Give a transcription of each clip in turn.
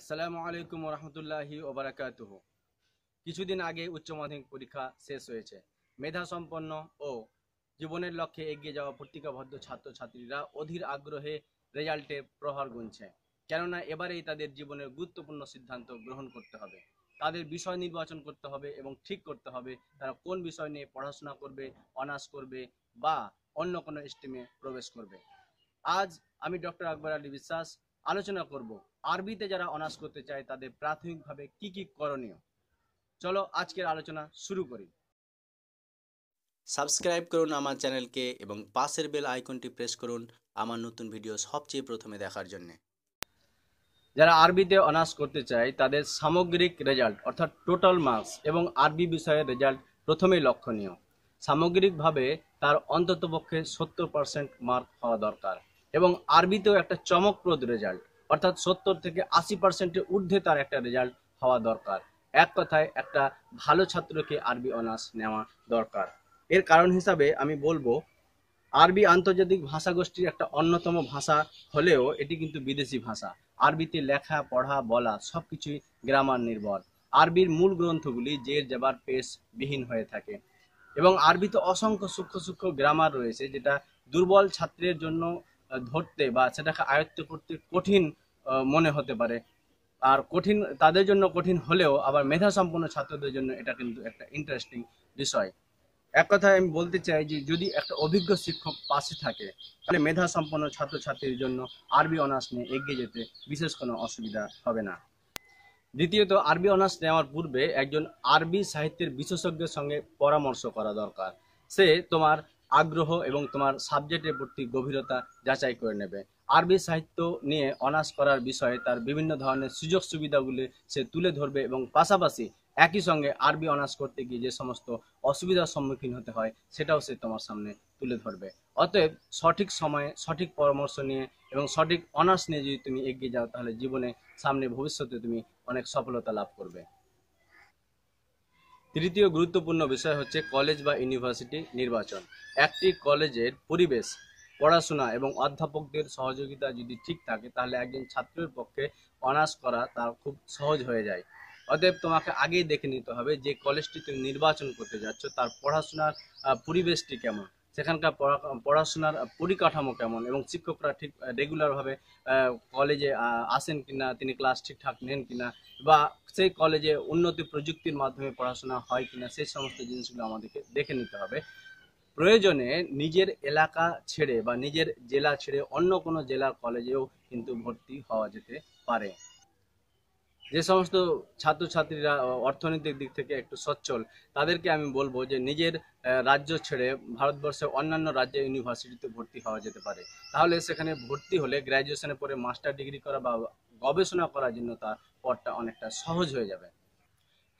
আসসালামু আলাইকুম রহমতুল্লাহি ওবরাকাত কিছুদিন আগে উচ্চ মাধ্যমিক পরীক্ষা শেষ হয়েছে মেধা সম্পন্ন ও জীবনের লক্ষ্যে এগিয়ে যাওয়া পত্রিকাবদ্ধ ছাত্রছাত্রীরা অধীর আগ্রহে রেজাল্টে প্রহার গুনছে কেননা এবারেই তাদের জীবনের গুরুত্বপূর্ণ সিদ্ধান্ত গ্রহণ করতে হবে তাদের বিষয় নির্বাচন করতে হবে এবং ঠিক করতে হবে তারা কোন বিষয় নিয়ে পড়াশোনা করবে অনার্স করবে বা অন্য কোনো স্ট্রিমে প্রবেশ করবে আজ আমি ডক্টর আকবর আলী বিশ্বাস আলোচনা করব আরবিতে যারা অনার্স করতে চায় তাদের প্রাথমিকভাবে কি কি করণীয় চলো আজকের আলোচনা শুরু করি সাবস্ক্রাইব করুন আমার চ্যানেলকে এবং পাশের বেল আইকনটি প্রেস করুন আমার নতুন ভিডিও সবচেয়ে প্রথমে দেখার জন্য যারা আরবিতে অনার্স করতে চায় তাদের সামগ্রিক রেজাল্ট অর্থাৎ টোটাল মার্কস এবং আরবি বিষয়ের রেজাল্ট প্রথমেই লক্ষণীয় সামগ্রিকভাবে তার অন্ততপক্ষে সত্তর পার্সেন্ট মার্ক হওয়া দরকার এবং আরবিতেও একটা চমকপ্রদ রেজাল্ট অর্থাৎ সত্তর থেকে আশি পার্সেন্টের ঊর্ধ্বে তার একটা রেজাল্ট হওয়া দরকার এক কথায় একটা ভালো ছাত্রকে আরবি অনার্স নেওয়া দরকার এর কারণ হিসাবে আমি বলবো আরবি আন্তর্জাতিক ভাষাগোষ্ঠীর একটা অন্যতম ভাষা হলেও এটি কিন্তু বিদেশি ভাষা আরবিতে লেখা পড়া বলা সব কিছুই গ্রামার নির্ভর আরবির মূল গ্রন্থগুলি জের যাবার পেশ বিহীন হয়ে থাকে এবং আরবিতে অসংখ্য সূক্ষ্ম সূক্ষ্ম গ্রামার রয়েছে যেটা দুর্বল ছাত্রের জন্য ধরতে বা সেটাকে আয়ত্ত করতে কঠিন মনে হতে পারে আর কঠিন তাদের জন্য কঠিন হলেও আবার মেধা সম্পন্ন ছাত্রদের জন্য এটা কিন্তু একটা ইন্টারেস্টিং বিষয় এক কথা আমি বলতে চাই যে যদি একটা অভিজ্ঞ শিক্ষক পাশে থাকে তাহলে মেধা সম্পন্ন ছাত্রছাত্রীর জন্য আরবি অনার্স নিয়ে এগিয়ে যেতে বিশেষ কোনো অসুবিধা হবে না দ্বিতীয়ত আরবি অনার্স নেওয়ার পূর্বে একজন আরবি সাহিত্যের বিশেষজ্ঞের সঙ্গে পরামর্শ করা দরকার সে তোমার আগ্রহ এবং তোমার সাবজেক্টের প্রতি গভীরতা যাচাই করে নেবে আরবি সাহিত্য নিয়ে অনার্স করার বিষয়ে তার বিভিন্ন ধরনের সুযোগ সুবিধাগুলি সে তুলে ধরবে এবং পাশাপাশি একই সঙ্গে আরবি অনার্স করতে গিয়ে যে সমস্ত অসুবিধার সম্মুখীন হতে হয় সেটাও সে তোমার সামনে তুলে ধরবে অতএব সঠিক সময়ে সঠিক পরামর্শ নিয়ে এবং সঠিক অনার্স নিয়ে যদি তুমি এগিয়ে যাও তাহলে জীবনে সামনে ভবিষ্যতে তুমি অনেক সফলতা লাভ করবে তৃতীয় গুরুত্বপূর্ণ বিষয় হচ্ছে কলেজ বা ইউনিভার্সিটি নির্বাচন একটি কলেজের পরিবেশ পড়াশোনা এবং অধ্যাপকদের সহযোগিতা যদি ঠিক থাকে তাহলে একজন ছাত্রের পক্ষে অনার্স করা তার খুব সহজ হয়ে যায় অতএব তোমাকে আগেই দেখে নিতে হবে যে কলেজটি তুমি নির্বাচন করতে যাচ্ছ তার পড়াশোনার পরিবেশটি কেমন সেখানকার পড়াশোনার পরিকাঠামো কেমন এবং শিক্ষকরা ঠিক রেগুলারভাবে কলেজে আসেন কিনা তিনি ক্লাস ঠিকঠাক নেন কিনা বা সেই কলেজে উন্নতি প্রযুক্তির মাধ্যমে পড়াশোনা হয় কিনা সেই সমস্ত জিনিসগুলো আমাদেরকে দেখে নিতে হবে প্রয়োজনে নিজের এলাকা ছেড়ে বা নিজের জেলা ছেড়ে অন্য কোনো জেলার কলেজেও কিন্তু ভর্তি হওয়া যেতে পারে যে সমস্ত ছাত্রছাত্রীরা অর্থনৈতিক দিক থেকে একটু সচ্ছল তাদেরকে আমি বলবো যে নিজের রাজ্য ছেড়ে ভারতবর্ষে অন্যান্য রাজ্যে ইউনিভার্সিটিতে ভর্তি হওয়া যেতে পারে তাহলে সেখানে ভর্তি হলে গ্র্যাজুয়েশনের পরে মাস্টার ডিগ্রি করা বা গবেষণা করার জন্য তার পথটা অনেকটা সহজ হয়ে যাবে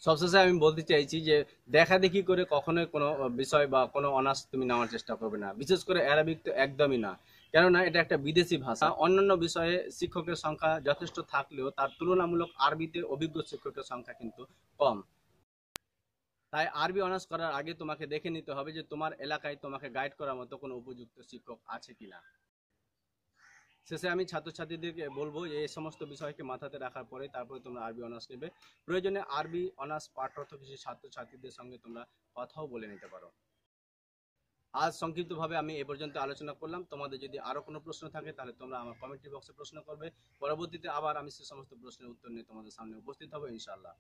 সবশেষে আমি বলতে চাইছি যে দেখা দেখি করে কখনোই কোনো বিষয় বা কোনো অনার্স তুমি নেওয়ার চেষ্টা করবে না বিশেষ করে অ্যারাবিক তো একদমই না কেননা এটা একটা বিদেশি ভাষা অন্যান্য বিষয়ে শিক্ষকের সংখ্যা যথেষ্ট থাকলেও তার তুলনামূলক আরবিতে অভিজ্ঞ শিক্ষকের সংখ্যা কিন্তু কম তাই আরবি অনার্স করার আগে তোমাকে দেখে নিতে হবে যে তোমার এলাকায় তোমাকে গাইড করার মতো কোনো উপযুক্ত শিক্ষক আছে কিনা শেষে আমি ছাত্রছাত্রীদেরকে বলবো যে এই সমস্ত বিষয়কে মাথাতে রাখার পরে তারপরে তোমরা আরবি অনার্স নেবে প্রয়োজনে আরবি অনার্স পাঠরত কিছু ছাত্রছাত্রীদের সঙ্গে তোমরা কথাও বলে নিতে পারো আজ সংক্ষিপ্তভাবে আমি এ পর্যন্ত আলোচনা করলাম তোমাদের যদি আরও কোনো প্রশ্ন থাকে তাহলে তোমরা আমার কমেন্ট্রি বক্সে প্রশ্ন করবে পরবর্তীতে আবার আমি সে সমস্ত প্রশ্নের উত্তর নিয়ে তোমাদের সামনে উপস্থিত হবো ইনশাআল্লাহ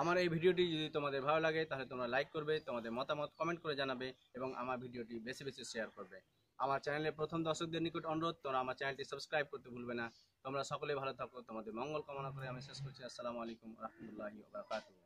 আমার এই ভিডিওটি যদি তোমাদের ভালো লাগে তাহলে তোমরা লাইক করবে তোমাদের মতামত কমেন্ট করে জানাবে এবং আমার ভিডিওটি বেশি বেশি শেয়ার করবে আমার চ্যানেলের প্রথম দর্শকদের নিকট অনুরোধ তোমরা আমার চ্যানেলটি সাবস্ক্রাইব করতে ভুলবে না তোমরা সকলে ভালো থাকো তোমাদের মঙ্গল কামনা করে আমি শেষ করছি আসসালামু আলাইকুম